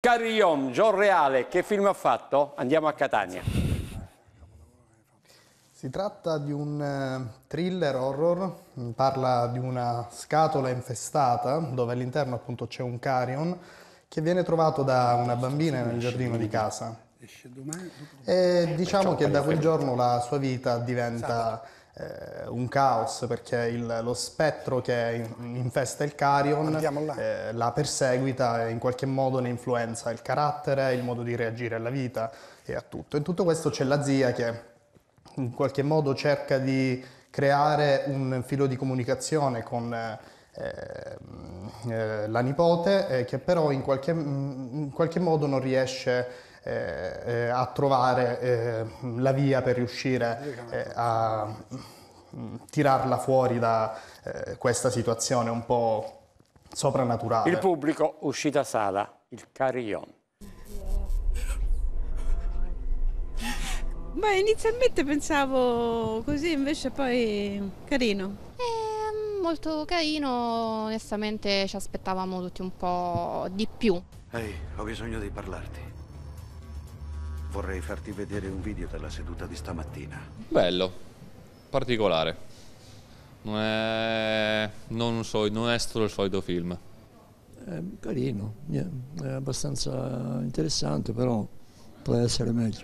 Carillon, John Reale, che film ha fatto? Andiamo a Catania. Si tratta di un eh, thriller horror, mm, parla di una scatola infestata dove all'interno appunto c'è un carion che viene trovato da una bambina nel giardino di casa. E diciamo che da quel giorno la sua vita diventa esatto eh, un caos perché il, lo spettro che infesta il Carion eh, la perseguita e in qualche modo ne influenza il carattere, il modo di reagire alla vita e a tutto. In tutto questo c'è la zia che in qualche modo cerca di creare un filo di comunicazione con eh, ehm, eh la nipote eh, che però in qualche, in qualche modo non riesce eh, eh, a trovare eh, la via per riuscire eh, a mm, tirarla fuori da eh, questa situazione un po' soprannaturale. Il pubblico uscita sala, il carillon. Ma inizialmente pensavo così, invece poi carino. Eh, molto carino, onestamente ci aspettavamo tutti un po' di più. Ehi, hey, ho bisogno di parlarti. Vorrei farti vedere un video della seduta di stamattina. Bello, particolare. Non è, non so, non è solo il solito film. È carino, è abbastanza interessante, però poteva essere meglio.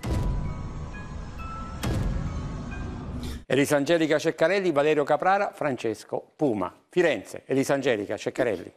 Elisangelica Ceccarelli, Valerio Caprara, Francesco Puma. Firenze, Elisangelica Ceccarelli.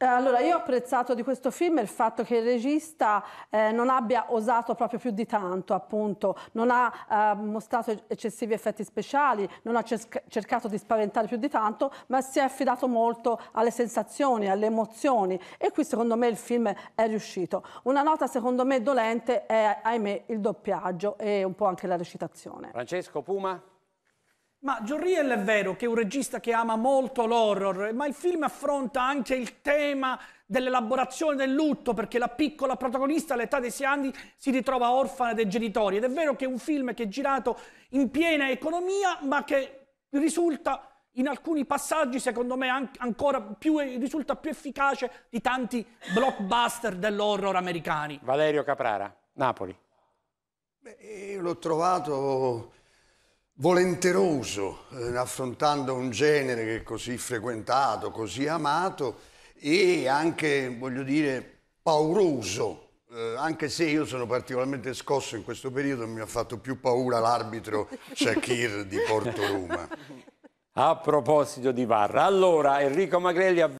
Eh, allora, io ho apprezzato di questo film il fatto che il regista eh, non abbia osato proprio più di tanto, appunto, non ha eh, mostrato eccessivi effetti speciali, non ha cercato di spaventare più di tanto, ma si è affidato molto alle sensazioni, alle emozioni e qui secondo me il film è riuscito. Una nota secondo me dolente è, ahimè, il doppiaggio e un po' anche la recitazione. Francesco Puma? Ma John è vero che è un regista che ama molto l'horror, ma il film affronta anche il tema dell'elaborazione del lutto, perché la piccola protagonista all'età dei 6 anni si ritrova orfana dei genitori. Ed è vero che è un film che è girato in piena economia, ma che risulta in alcuni passaggi, secondo me, ancora più, risulta più efficace di tanti blockbuster dell'horror americani. Valerio Caprara, Napoli. Beh, io l'ho trovato volenteroso eh, affrontando un genere che è così frequentato, così amato e anche, voglio dire, pauroso, eh, anche se io sono particolarmente scosso in questo periodo, mi ha fatto più paura l'arbitro Shakir di Porto Roma. A proposito di Varra, allora Enrico Magrelli ha